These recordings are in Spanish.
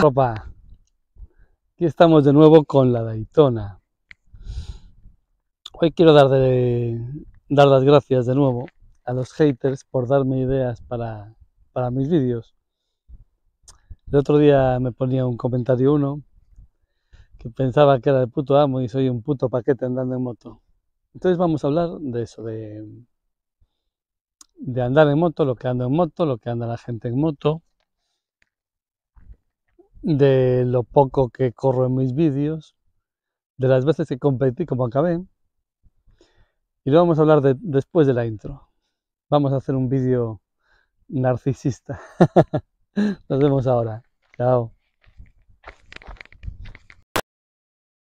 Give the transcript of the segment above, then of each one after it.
Ropa. Aquí estamos de nuevo con la Daytona. Hoy quiero dar, dar las gracias de nuevo a los haters por darme ideas para, mis vídeos. El otro día me ponía un comentario uno que pensaba que era el puto amo y soy un puto paquete andando en moto. Entonces vamos a hablar de eso, de, de andar en moto, lo que ando en moto, lo que anda la gente en moto, de lo poco que corro en mis vídeos, de las veces que competí como acabé. Y lo vamos a hablar después de la intro. Vamos a hacer un vídeo narcisista. Nos vemos ahora. Chao.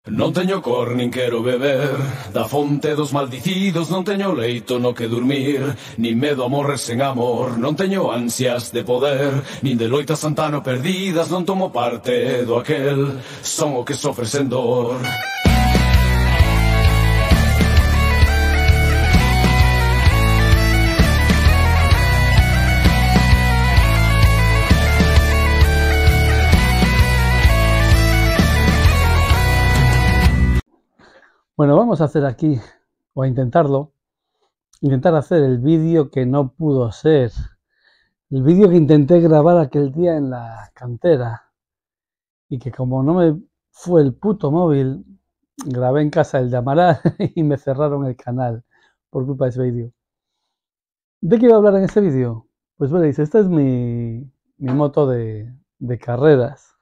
Non teño cor nin quero beber Da fonte dos maldicidos non teño leito no que dormir Nin medo a morrer sen amor Non teño ansias de poder Nin de loitas santano perdidas Non tomo parte do aquel Son o que sofre sen dor Bueno, vamos a hacer aquí, o a intentarlo, intentar hacer el vídeo que no pudo ser. El vídeo que intenté grabar aquel día en la cantera y que como no me fue el puto móvil, grabé en casa el de y me cerraron el canal por culpa de ese vídeo. ¿De qué iba a hablar en este vídeo? Pues veréis, esta es mi, mi moto de, de carreras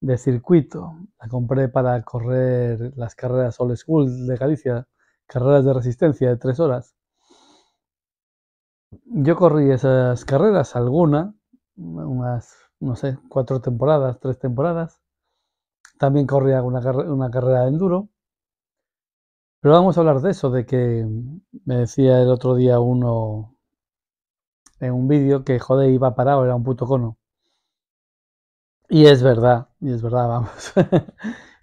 de circuito. La compré para correr las carreras Old School de Galicia, carreras de resistencia de tres horas. Yo corrí esas carreras, alguna, unas, no sé, cuatro temporadas, tres temporadas. También corrí una, una carrera de enduro. Pero vamos a hablar de eso, de que me decía el otro día uno en un vídeo que, joder, iba parado, era un puto cono. Y es verdad, y es verdad, vamos.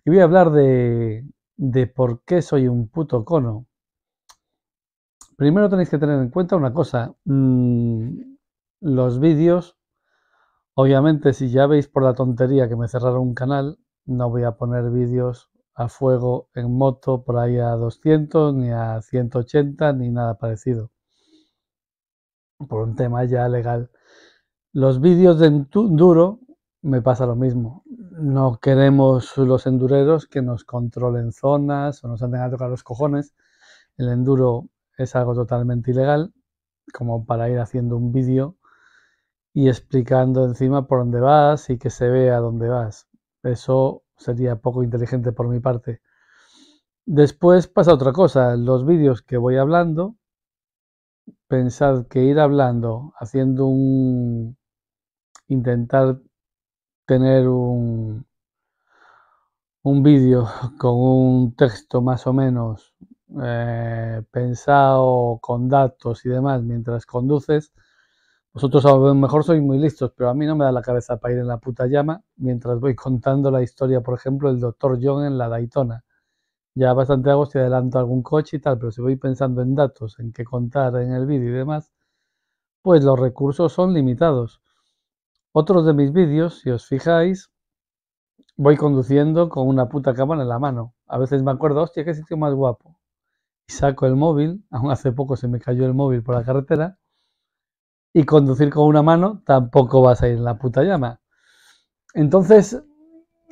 y voy a hablar de, de por qué soy un puto cono. Primero tenéis que tener en cuenta una cosa. Mm, los vídeos, obviamente, si ya veis por la tontería que me cerraron un canal, no voy a poner vídeos a fuego en moto por ahí a 200, ni a 180, ni nada parecido. Por un tema ya legal. Los vídeos de enduro me pasa lo mismo. No queremos los endureros que nos controlen zonas o nos anden a tocar los cojones. El enduro es algo totalmente ilegal, como para ir haciendo un vídeo y explicando encima por dónde vas y que se vea dónde vas. Eso sería poco inteligente por mi parte. Después pasa otra cosa, los vídeos que voy hablando, pensad que ir hablando, haciendo un... intentar tener un, un vídeo con un texto más o menos eh, pensado con datos y demás mientras conduces, vosotros a lo mejor sois muy listos, pero a mí no me da la cabeza para ir en la puta llama mientras voy contando la historia, por ejemplo, del doctor John en la Daytona. Ya bastante hago si adelanto algún coche y tal, pero si voy pensando en datos, en qué contar en el vídeo y demás, pues los recursos son limitados. Otros de mis vídeos, si os fijáis, voy conduciendo con una puta cámara en la mano. A veces me acuerdo, hostia, qué sitio más guapo. Y saco el móvil, aún hace poco se me cayó el móvil por la carretera. Y conducir con una mano tampoco vas a ir en la puta llama. Entonces,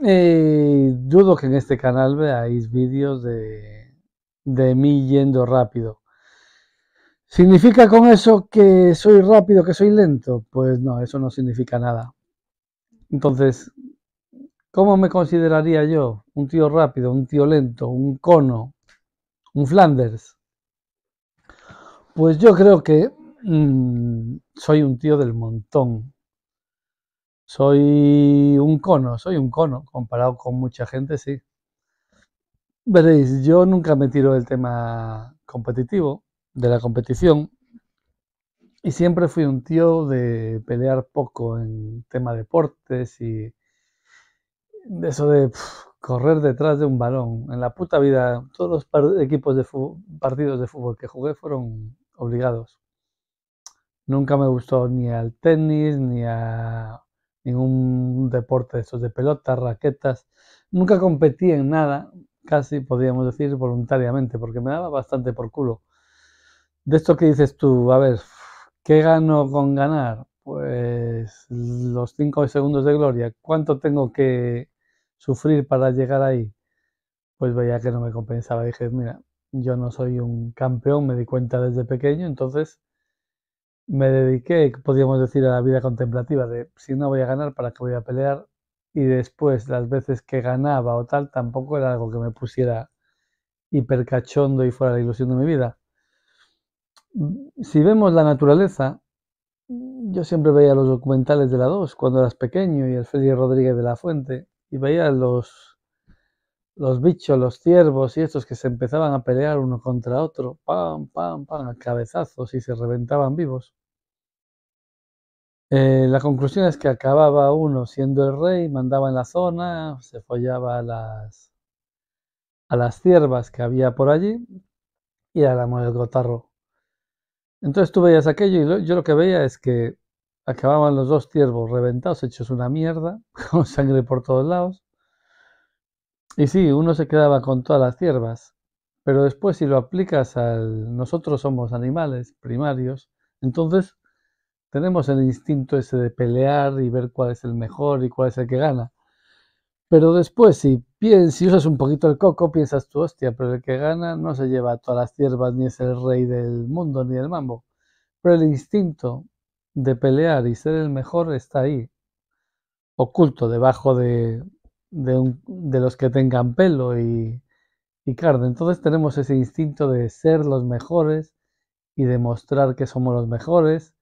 eh, dudo que en este canal veáis vídeos de, de mí yendo rápido. ¿Significa con eso que soy rápido, que soy lento? Pues no, eso no significa nada. Entonces, ¿cómo me consideraría yo? ¿Un tío rápido, un tío lento, un cono, un Flanders? Pues yo creo que mm, soy un tío del montón. Soy un cono, soy un cono, comparado con mucha gente, sí. Veréis, yo nunca me tiro del tema competitivo de la competición y siempre fui un tío de pelear poco en tema deportes y de eso de correr detrás de un balón. En la puta vida, todos los equipos de partidos de fútbol que jugué fueron obligados. Nunca me gustó ni al tenis, ni a ningún deporte de esos de pelotas, raquetas. Nunca competí en nada, casi podríamos decir voluntariamente, porque me daba bastante por culo de esto que dices tú, a ver, ¿qué gano con ganar? Pues los cinco segundos de gloria. ¿Cuánto tengo que sufrir para llegar ahí? Pues veía que no me compensaba. Dije, mira, yo no soy un campeón, me di cuenta desde pequeño, entonces me dediqué, podríamos decir, a la vida contemplativa de si no voy a ganar, ¿para qué voy a pelear? Y después las veces que ganaba o tal, tampoco era algo que me pusiera hipercachondo y fuera la ilusión de mi vida si vemos la naturaleza, yo siempre veía los documentales de la 2 cuando eras pequeño y el Félix Rodríguez de la Fuente y veía los, los bichos, los ciervos y estos que se empezaban a pelear uno contra otro, pam, pam, pam, a cabezazos y se reventaban vivos. Eh, la conclusión es que acababa uno siendo el rey, mandaba en la zona, se follaba a las, a las ciervas que había por allí y era el mujer gotarro. Entonces tú veías aquello y yo lo que veía es que acababan los dos ciervos reventados, hechos una mierda, con sangre por todos lados. Y sí, uno se quedaba con todas las ciervas, pero después si lo aplicas al nosotros somos animales primarios, entonces tenemos el instinto ese de pelear y ver cuál es el mejor y cuál es el que gana. Pero después, si, si usas un poquito el coco, piensas tú, hostia, pero el que gana no se lleva a todas las tierras, ni es el rey del mundo, ni el mambo. Pero el instinto de pelear y ser el mejor está ahí, oculto debajo de, de, los que tengan pelo y, y carne. Entonces tenemos ese instinto de ser los mejores y demostrar que somos los mejores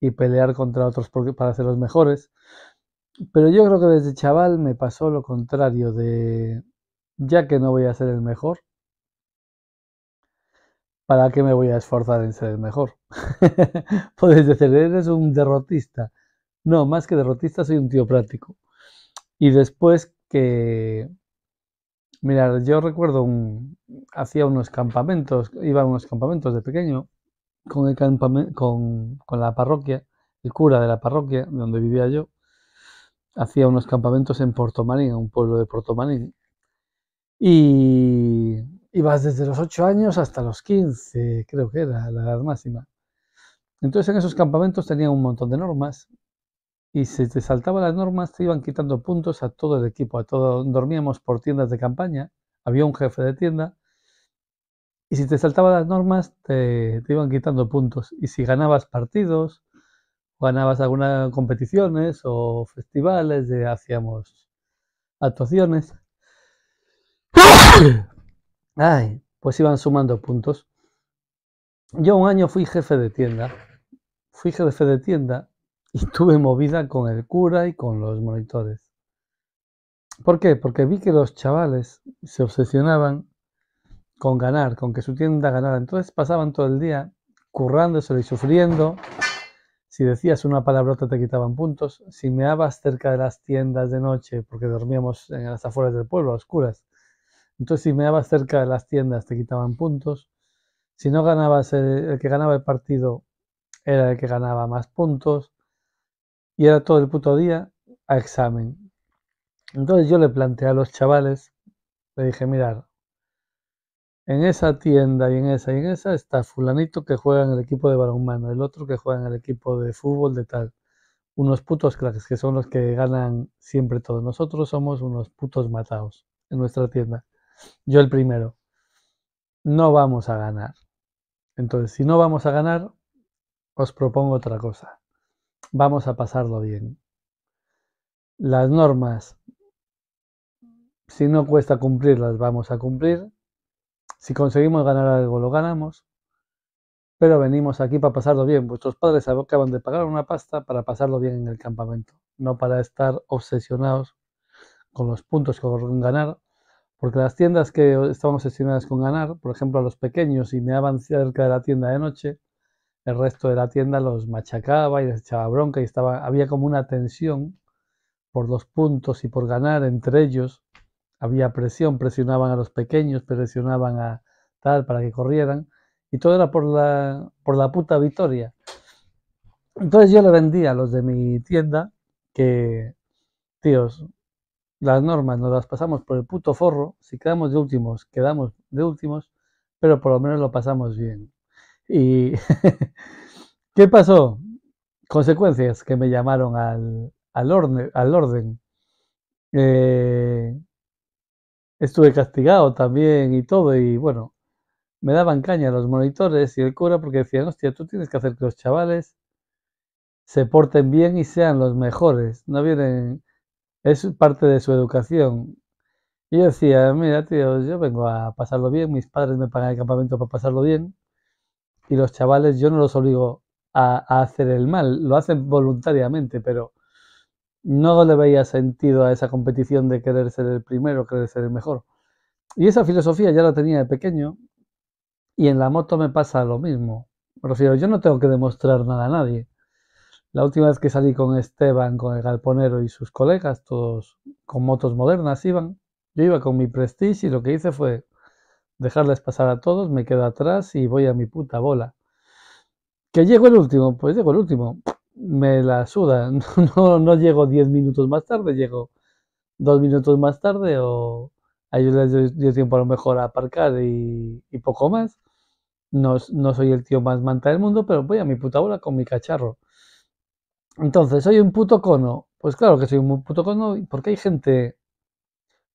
y pelear contra otros para ser los mejores. Pero yo creo que desde chaval me pasó lo contrario de, ya que no voy a ser el mejor, ¿para qué me voy a esforzar en ser el mejor? Puedes decir, eres un derrotista. No, más que derrotista soy un tío práctico. Y después que, mirar, yo recuerdo, hacía unos campamentos, iba a unos campamentos de pequeño con, el con la parroquia, el cura de la parroquia donde vivía yo hacía unos campamentos en Porto Marín, un pueblo de Porto Marín. Y ibas desde los 8 años hasta los 15, creo que era la edad máxima. Entonces en esos campamentos tenían un montón de normas y si te saltaban las normas te iban quitando puntos a todo el equipo, a todo dormíamos por tiendas de campaña, había un jefe de tienda y si te saltaban las normas te iban quitando puntos y si ganabas partidos ganabas algunas competiciones o festivales, de, hacíamos actuaciones. Ay, pues iban sumando puntos. Yo un año fui jefe de tienda, fui jefe de tienda y tuve movida con el cura y con los monitores. ¿Por qué? Porque vi que los chavales se obsesionaban con ganar, con que su tienda ganara. Entonces pasaban todo el día currándoselo y sufriendo si decías una palabrota te quitaban puntos. Si meabas cerca de las tiendas de noche, porque dormíamos en las afueras del pueblo, a oscuras. Entonces, si meabas cerca de las tiendas te quitaban puntos. Si no ganabas, el, que ganaba el partido era el que ganaba más puntos. Y era todo el puto día a examen. Entonces yo le planteé a los chavales, le dije, mirar, en esa tienda y en esa y en esa está fulanito que juega en el equipo de balonmano, el otro que juega en el equipo de fútbol de tal. Unos putos cracks que son los que ganan siempre todos Nosotros somos unos putos matados en nuestra tienda. Yo el primero. No vamos a ganar. Entonces, si no vamos a ganar, os propongo otra cosa. Vamos a pasarlo bien. Las normas, si no cuesta cumplirlas, vamos a cumplir si conseguimos ganar algo, lo ganamos. Pero venimos aquí para pasarlo bien. Vuestros padres acaban de pagar una pasta para pasarlo bien en el campamento, no para estar obsesionados con los puntos, que con ganar. Porque las tiendas que estaban obsesionadas con ganar, por ejemplo, a los pequeños, y me daban cerca de la tienda de noche, el resto de la tienda los machacaba y les echaba bronca y estaba, había como una tensión por los puntos y por ganar entre ellos había presión, presionaban a los pequeños, presionaban a tal para que corrieran, y todo era por la, por la puta victoria. Entonces yo le vendía a los de mi tienda que, tíos, las normas nos las pasamos por el puto forro, si quedamos de últimos, quedamos de últimos, pero por lo menos lo pasamos bien. ¿Y qué pasó? Consecuencias que me llamaron al, al, al orden. Eh, estuve castigado también y todo, y bueno, me daban caña los monitores y el cura porque decían, hostia, tú tienes que hacer que los chavales se porten bien y sean los mejores, no vienen, es parte de su educación. Y yo decía, mira, tío, yo vengo a pasarlo bien, mis padres me pagan el campamento para pasarlo bien, y los chavales yo no los obligo a, a hacer el mal, lo hacen voluntariamente, pero no le veía sentido a esa competición de querer ser el primero, querer ser el mejor. Y esa filosofía ya la tenía de pequeño y en la moto me pasa lo mismo. Me yo no tengo que demostrar nada a nadie. La última vez que salí con Esteban, con el galponero y sus colegas, todos con motos modernas iban, yo iba con mi prestige y lo que hice fue dejarles pasar a todos, me quedo atrás y voy a mi puta bola. Que llego el último, pues llego el último me la suda, no, no, llego 10 minutos más tarde, llego dos minutos más tarde o a ellos les doy tiempo a lo mejor a aparcar y, poco más. No, no, soy el tío más manta del mundo, pero voy a mi puta bola con mi cacharro. Entonces, ¿soy un puto cono? Pues claro que soy un puto cono, porque hay gente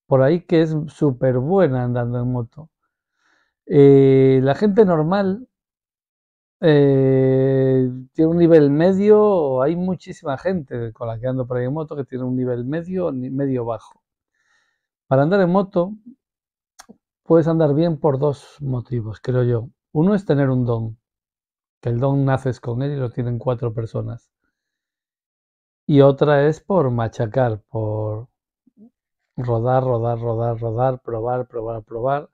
por ahí que es súper buena andando en moto. Eh, la gente normal eh, tiene un nivel medio, hay muchísima gente con la que ando por ahí en moto que tiene un nivel medio, medio bajo. Para andar en moto puedes andar bien por dos motivos, creo yo. Uno es tener un don, que el don naces con él y lo tienen cuatro personas. Y otra es por machacar, por rodar, rodar, rodar, rodar, probar, probar, probar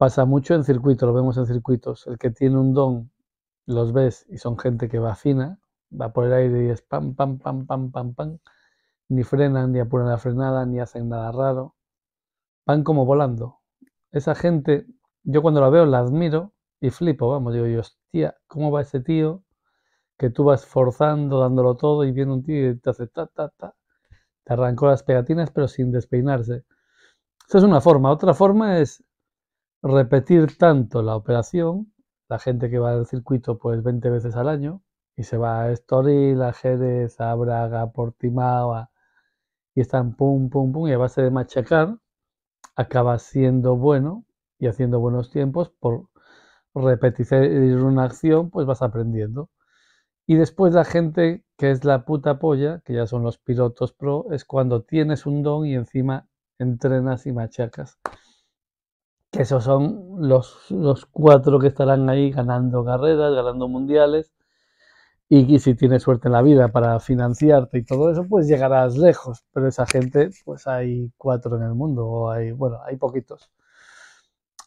Pasa mucho en circuito, lo vemos en circuitos. El que tiene un don, los ves y son gente que va fina, va por el aire y es pam, pam, pam, pam, pam, pam. Ni frenan, ni apuran la frenada, ni hacen nada raro. Van como volando. Esa gente, yo cuando la veo la admiro y flipo, vamos, digo yo, hostia, ¿cómo va ese tío? Que tú vas forzando, dándolo todo y viene un tío y te hace ta, ta, ta. Te arrancó las pegatinas pero sin despeinarse. Esa es una forma. Otra forma es repetir tanto la operación, la gente que va al circuito pues 20 veces al año, y se va a Estoril, a Jerez, a Braga, Portimao, y están pum, pum, pum, y a base de machacar, acaba siendo bueno y haciendo buenos tiempos por repetir una acción, pues vas aprendiendo. Y después la gente que es la puta polla, que ya son los pilotos pro, es cuando tienes un don y encima entrenas y machacas esos son los, cuatro que estarán ahí ganando carreras, ganando mundiales. Y, si tienes suerte en la vida para financiarte y todo eso, pues llegarás lejos. Pero esa gente, pues hay cuatro en el mundo, o hay, bueno, hay poquitos.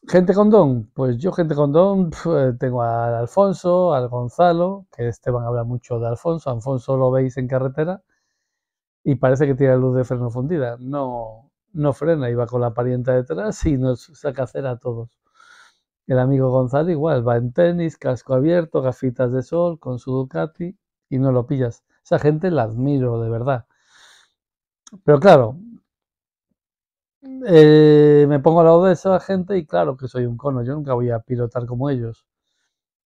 Gente con don, pues yo gente con don eh, tengo al Alfonso, al Gonzalo, que Esteban habla mucho de Alfonso, Alfonso lo veis en carretera y parece que tiene luz de freno fundida. No, no frena, iba con la parienta detrás y nos saca hacer a todos. El amigo Gonzalo igual, va en tenis, casco abierto, gafitas de sol, con su Ducati y no lo pillas. Esa gente la admiro, de verdad. Pero claro, eh, me pongo al lado de esa gente y claro que soy un cono, yo nunca voy a pilotar como ellos.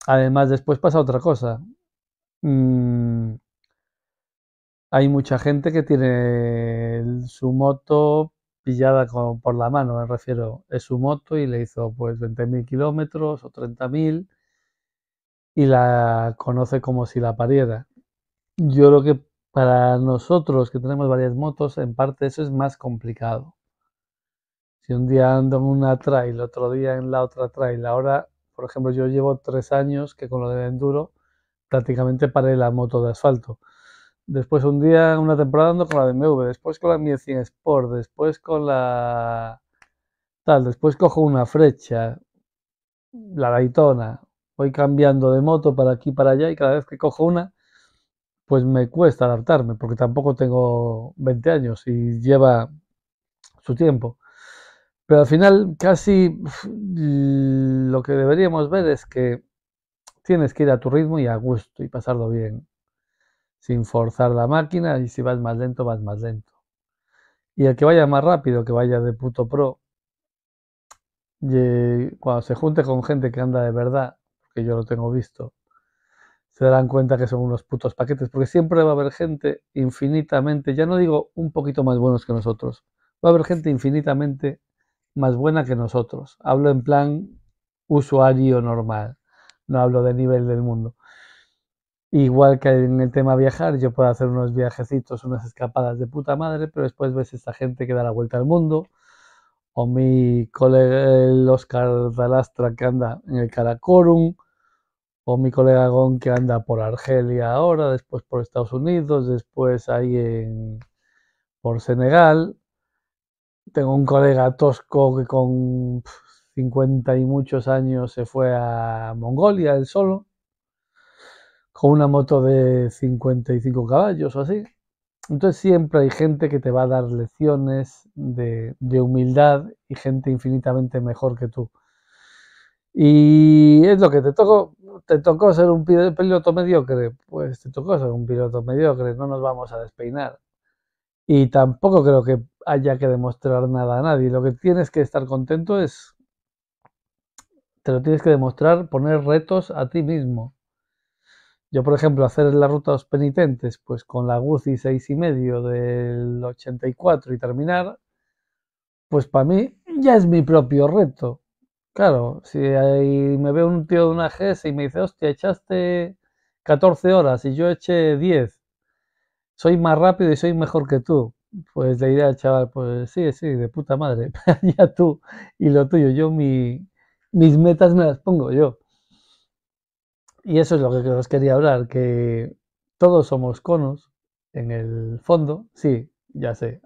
Además, después pasa otra cosa. Mm, hay mucha gente que tiene su moto pillada por la mano, me refiero, es su moto y le hizo pues 20.000 kilómetros o 30.000 y la conoce como si la pariera. Yo lo que para nosotros que tenemos varias motos, en parte eso es más complicado. Si un día ando en una trail, otro día en la otra trail, ahora, por ejemplo, yo llevo tres años que con lo de enduro prácticamente paré la moto de asfalto Después un día, una temporada ando con la BMW, después con la Miecin Sport, después con la tal, después cojo una flecha, la Daytona, voy cambiando de moto para aquí para allá y cada vez que cojo una, pues me cuesta adaptarme porque tampoco tengo 20 años y lleva su tiempo. Pero al final casi lo que deberíamos ver es que tienes que ir a tu ritmo y a gusto y pasarlo bien sin forzar la máquina y si vas más lento, vas más lento. Y el que vaya más rápido, que vaya de puto pro, y cuando se junte con gente que anda de verdad, que yo lo tengo visto, se darán cuenta que son unos putos paquetes, porque siempre va a haber gente infinitamente, ya no digo un poquito más buenos que nosotros, va a haber gente infinitamente más buena que nosotros. Hablo en plan usuario normal, no hablo de nivel del mundo. Igual que en el tema viajar, yo puedo hacer unos viajecitos, unas escapadas de puta madre, pero después ves esta gente que da la vuelta al mundo, o mi colega el Oscar Dalastra que anda en el Caracorum, o mi colega Gon que anda por Argelia ahora, después por Estados Unidos, después ahí en, por Senegal. Tengo un colega tosco que con 50 y muchos años se fue a Mongolia él solo con una moto de 55 caballos o así. Entonces siempre hay gente que te va a dar lecciones de, humildad y gente infinitamente mejor que tú. Y es lo que te tocó. Te tocó ser un piloto mediocre. Pues te tocó ser un piloto mediocre. No nos vamos a despeinar. Y tampoco creo que haya que demostrar nada a nadie. Lo que tienes que estar contento es. Te lo tienes que demostrar, poner retos a ti mismo. Yo, por ejemplo, hacer la ruta a los penitentes, pues con la UCI seis y medio del 84 y terminar, pues para mí ya es mi propio reto. Claro, si ahí me veo un tío de una GS y me dice, hostia, echaste 14 horas y yo eché 10, soy más rápido y soy mejor que tú. Pues le diré al chaval, pues sí, sí, de puta madre, ya tú y lo tuyo, yo mis metas me las pongo yo. Y eso es lo que os quería hablar, que todos somos conos en el fondo. Sí, ya sé,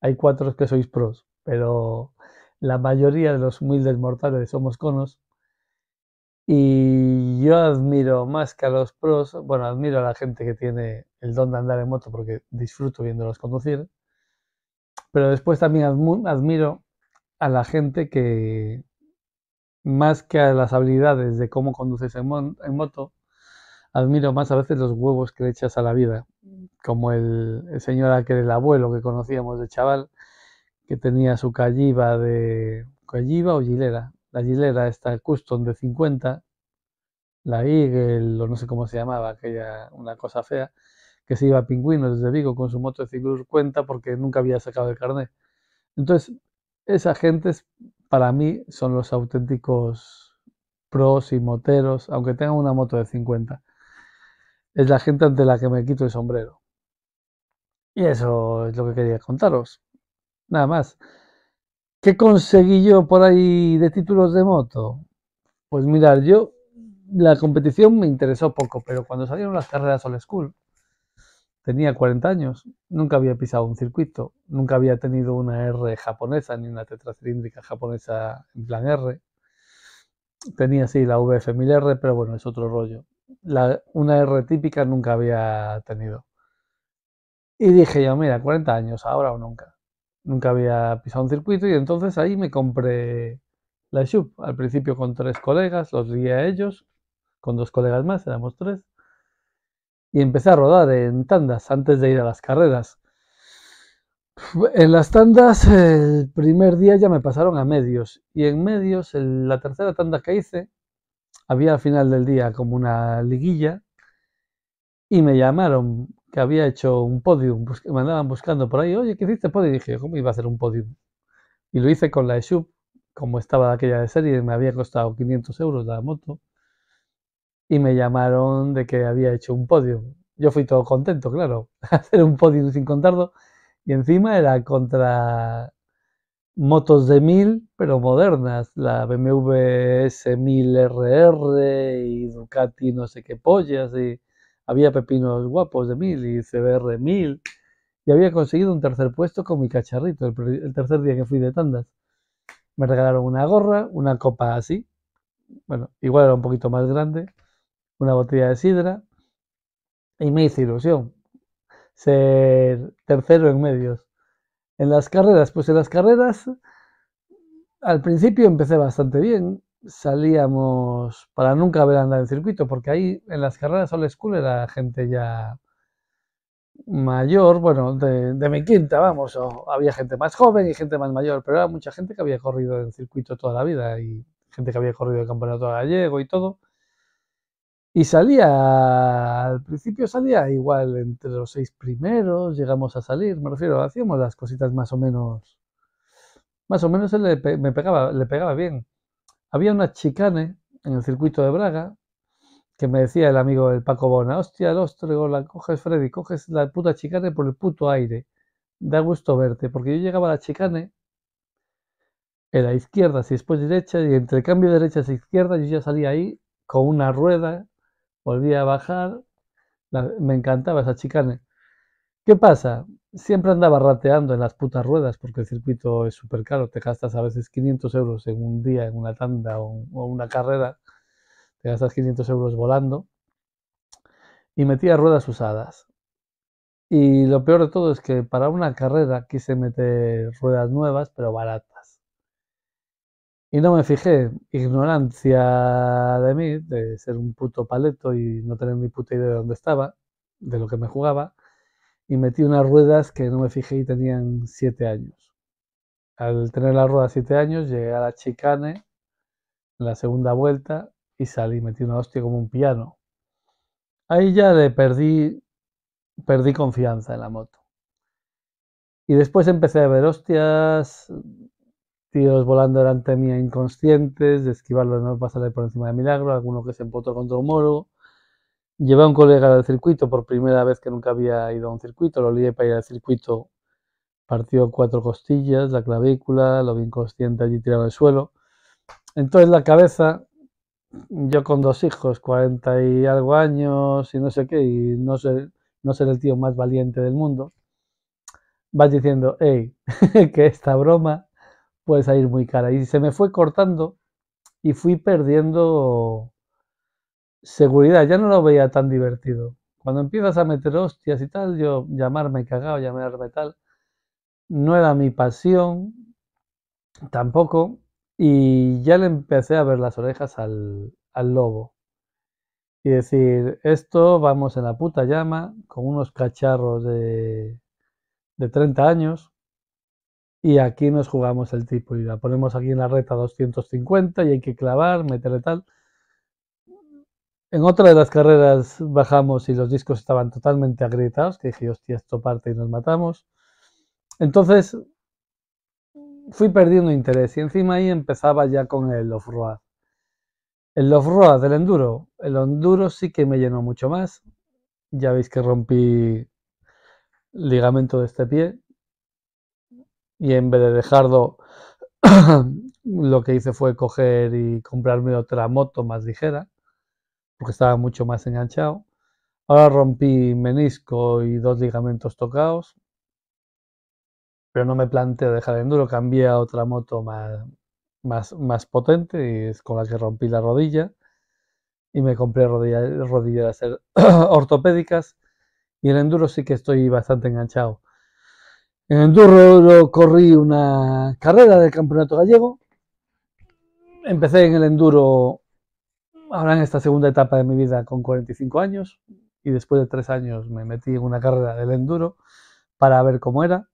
hay cuatro que sois pros, pero la mayoría de los humildes mortales somos conos. Y yo admiro más que a los pros, bueno, admiro a la gente que tiene el don de andar en moto porque disfruto viéndolos conducir, pero después también admiro a la gente que, más que a las habilidades de cómo conduces en, en moto, admiro más a veces los huevos que le echas a la vida, como el, señor aquel, el abuelo que conocíamos de chaval, que tenía su calliva de... calliva o gilera, la gilera esta custom de 50, la Eagle o no sé cómo se llamaba, aquella, una cosa fea, que se iba a desde Vigo con su moto de cuenta porque nunca había sacado el carnet. Entonces, esa gente es para mí son los auténticos pros y moteros, aunque tengan una moto de 50. Es la gente ante la que me quito el sombrero. Y eso es lo que quería contaros. Nada más. ¿Qué conseguí yo por ahí de títulos de moto? Pues mirar, yo la competición me interesó poco, pero cuando salieron las carreras Old School, Tenía 40 años, nunca había pisado un circuito, nunca había tenido una R japonesa ni una tetracilíndrica japonesa en plan R. Tenía sí la VF1000R, pero bueno, es otro rollo. La, una R típica nunca había tenido. Y dije yo, mira, 40 años, ahora o nunca. Nunca había pisado un circuito y entonces ahí me compré la SUV. Al principio con tres colegas, los guía a ellos, con dos colegas más, éramos tres y empecé a rodar en tandas antes de ir a las carreras. En las tandas el primer día ya me pasaron a medios y en medios en la tercera tanda que hice había al final del día como una liguilla y me llamaron que había hecho un podium, me andaban buscando por ahí, oye, ¿qué hiciste podium? Y dije, ¿cómo iba a hacer un podium? Y lo hice con la ESUB, como estaba aquella de serie, me había costado 500 euros la moto y me llamaron de que había hecho un podio. Yo fui todo contento, claro, hacer un podio sin contarlo. Y encima era contra motos de 1000, pero modernas, la BMW S1000RR y Ducati no sé qué pollas, y había pepinos guapos de 1000 y CBR 1000, y había conseguido un tercer puesto con mi cacharrito el, el tercer día que fui de tandas. Me regalaron una gorra, una copa así, bueno, igual era un poquito más grande, una botella de sidra y me hice ilusión ser tercero en medios. En las carreras, pues en las carreras al principio empecé bastante bien, salíamos para nunca haber andado en circuito, porque ahí en las carreras old school era gente ya mayor, bueno, de, mi quinta, vamos, había gente más joven y gente más mayor, pero era mucha gente que había corrido en circuito toda la vida y gente que había corrido el campeonato gallego y todo. Y salía, al principio salía igual entre los seis primeros, llegamos a salir, me refiero, hacíamos las cositas más o menos, más o menos él le me pegaba, le pegaba bien. Había una chicane en el circuito de Braga que me decía el amigo del Paco Bona, hostia, el ostrego, la coges Freddy, coges la puta chicane por el puto aire, da gusto verte, porque yo llegaba a la chicane, era izquierda, si después derecha, y entre cambio de derecha e izquierda yo ya salía ahí con una rueda volví a bajar, me encantaba esa chicane. ¿Qué pasa? Siempre andaba rateando en las putas ruedas porque el circuito es súper caro. Te gastas a veces 500 euros en un día, en una tanda o, o, una carrera. Te gastas 500 euros volando. Y metía ruedas usadas. Y lo peor de todo es que para una carrera quise meter ruedas nuevas, pero baratas. Y no me fijé, ignorancia de mí, de ser un puto paleto y no tener ni puta idea de dónde estaba, de lo que me jugaba, y metí unas ruedas que no me fijé y tenían siete años. Al tener las ruedas siete años, llegué a la chicane, en la segunda vuelta, y salí, metí una hostia como un piano. Ahí ya le perdí, perdí confianza en la moto. Y después empecé a ver hostias, tíos volando delante mía inconscientes, de esquivarlos no pasarle por encima de milagro, alguno que se empotó contra un moro. Llevé a un colega al circuito por primera vez que nunca había ido a un circuito, lo lié para ir al circuito, partió cuatro costillas, la clavícula, lo vi inconsciente allí tirado al suelo. Entonces la cabeza, yo con dos hijos, 40 y algo años y no sé qué, y no ser, no ser el tío más valiente del mundo, vas diciendo, hey, que esta broma puede salir muy cara. Y se me fue cortando y fui perdiendo seguridad. Ya no lo veía tan divertido. Cuando empiezas a meter hostias y tal, yo llamarme cagado, llamarme tal, no era mi pasión tampoco. Y ya le empecé a ver las orejas al, lobo. Y decir, esto vamos en la puta llama, con unos cacharros de, de 30 años, y aquí nos jugamos el tipo y la ponemos aquí en la reta 250 y hay que clavar, meterle tal. En otra de las carreras bajamos y los discos estaban totalmente agrietados, que dije, hostia, esto parte y nos matamos. Entonces fui perdiendo interés y encima ahí empezaba ya con el off-road. El off-road, del enduro. El enduro sí que me llenó mucho más. Ya veis que rompí ligamento de este pie, y en vez de dejarlo, lo que hice fue coger y comprarme otra moto más ligera, porque estaba mucho más enganchado. Ahora rompí menisco y dos ligamentos tocados, pero no me planteé dejar el enduro, cambié a otra moto más, más, más potente y es con la que rompí la rodilla y me compré rodillas rodilleras eh, ortopédicas y el enduro sí que estoy bastante enganchado. En enduro corrí una carrera del Campeonato Gallego. Empecé en el enduro ahora en esta segunda etapa de mi vida con 45 años y después de tres años me metí en una carrera del enduro para ver cómo era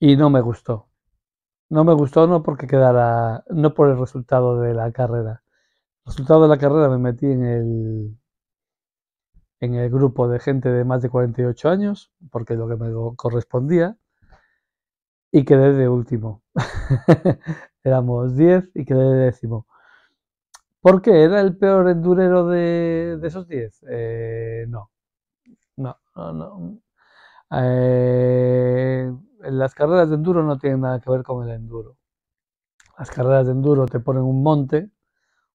y no me gustó. No me gustó no porque quedara, no por el resultado de la carrera. El resultado de la carrera me metí en el en el grupo de gente de más de 48 años, porque es lo que me correspondía, y quedé de último. Éramos 10 y quedé de décimo. ¿Por qué? ¿Era el peor endurero de, esos 10? Eh, no. No, no, no. Eh, las carreras de enduro no tienen nada que ver con el enduro. Las carreras de enduro te ponen un monte,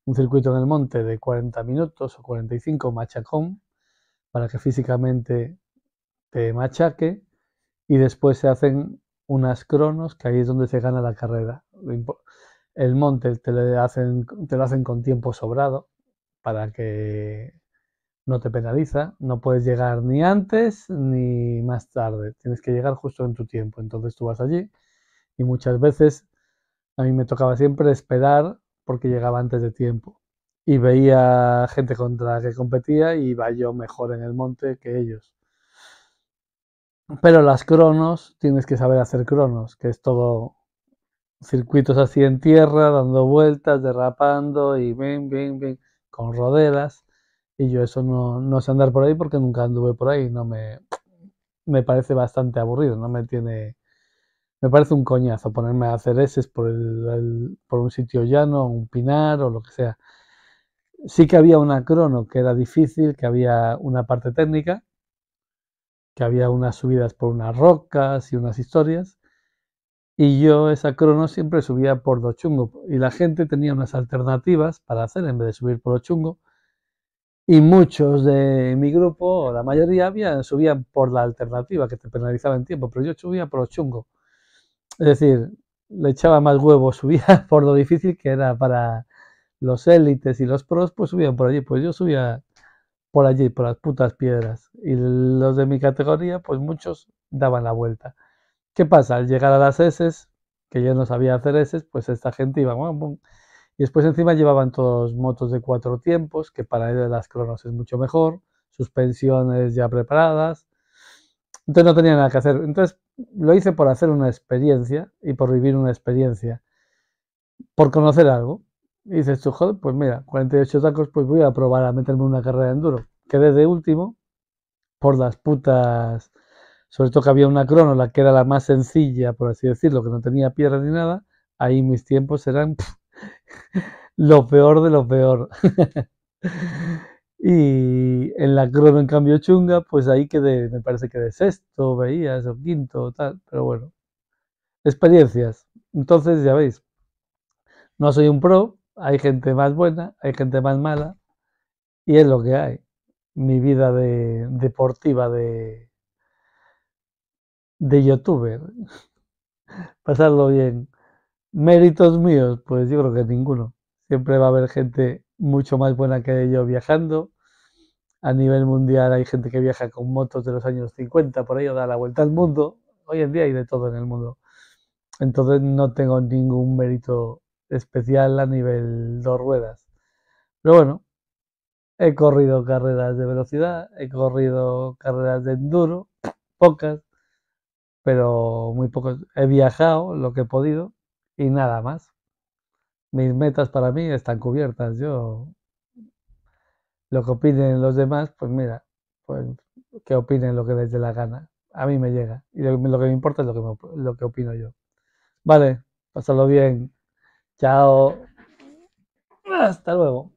un circuito en el monte de 40 minutos o 45 machacón, para que físicamente te machaque y después se hacen unas cronos que ahí es donde se gana la carrera. El monte te, hacen, te lo hacen con tiempo sobrado para que no te penaliza, no puedes llegar ni antes ni más tarde, tienes que llegar justo en tu tiempo, entonces tú vas allí y muchas veces a mí me tocaba siempre esperar porque llegaba antes de tiempo y veía gente contra la que competía y iba yo mejor en el monte que ellos. Pero las cronos, tienes que saber hacer cronos, que es todo circuitos así en tierra, dando vueltas, derrapando y bien, bien, bien, con roderas. Y yo eso no, sé andar por ahí porque nunca anduve por ahí, no me, me parece bastante aburrido, no me tiene... Me parece un coñazo ponerme a hacer ese por, por un sitio llano, un pinar o lo que sea sí que había una crono que era difícil, que había una parte técnica, que había unas subidas por unas rocas y unas historias. Y yo esa crono siempre subía por lo chungo. Y la gente tenía unas alternativas para hacer en vez de subir por lo chungo. Y muchos de mi grupo, la mayoría, subían por la alternativa que te penalizaba en tiempo, pero yo subía por lo chungo. Es decir, le echaba más huevos, subía por lo difícil que era para, los élites y los pros pues subían por allí, pues yo subía por allí, por las putas piedras. Y los de mi categoría, pues muchos daban la vuelta. ¿Qué pasa? Al llegar a las S, que yo no sabía hacer S, pues esta gente iba... Y después encima llevaban todos motos de cuatro tiempos, que para ellos las cronos es mucho mejor, suspensiones ya preparadas. Entonces no tenía nada que hacer. Entonces lo hice por hacer una experiencia y por vivir una experiencia, por conocer algo. Y dices tú, pues mira, 48 tacos, pues voy a probar a meterme una carrera de enduro. que desde último por las putas. Sobre todo que había una crono, la que era la más sencilla, por así decirlo, que no tenía piedra ni nada. Ahí mis tiempos eran lo peor de lo peor. y en la crono, en cambio, chunga, pues ahí quedé, me parece que de sexto, veías, o quinto, tal. Pero bueno, experiencias. Entonces, ya veis, no soy un pro, hay gente más buena, hay gente más mala, y es lo que hay. Mi vida de, deportiva de, de youtuber. Pasarlo bien. Méritos míos, pues yo creo que ninguno. Siempre va a haber gente mucho más buena que yo viajando. A nivel mundial hay gente que viaja con motos de los años 50, por ello da la vuelta al mundo. Hoy en día hay de todo en el mundo. Entonces no tengo ningún mérito especial a nivel dos ruedas. Pero bueno, he corrido carreras de velocidad, he corrido carreras de enduro, pocas, pero muy pocas. He viajado lo que he podido y nada más. Mis metas para mí están cubiertas. Yo lo que opinen los demás, pues mira, pues que opinen lo que les dé la gana. A mí me llega. Y lo, que me importa es lo que, lo que opino yo. Vale, pásalo bien. Chao. Hasta luego.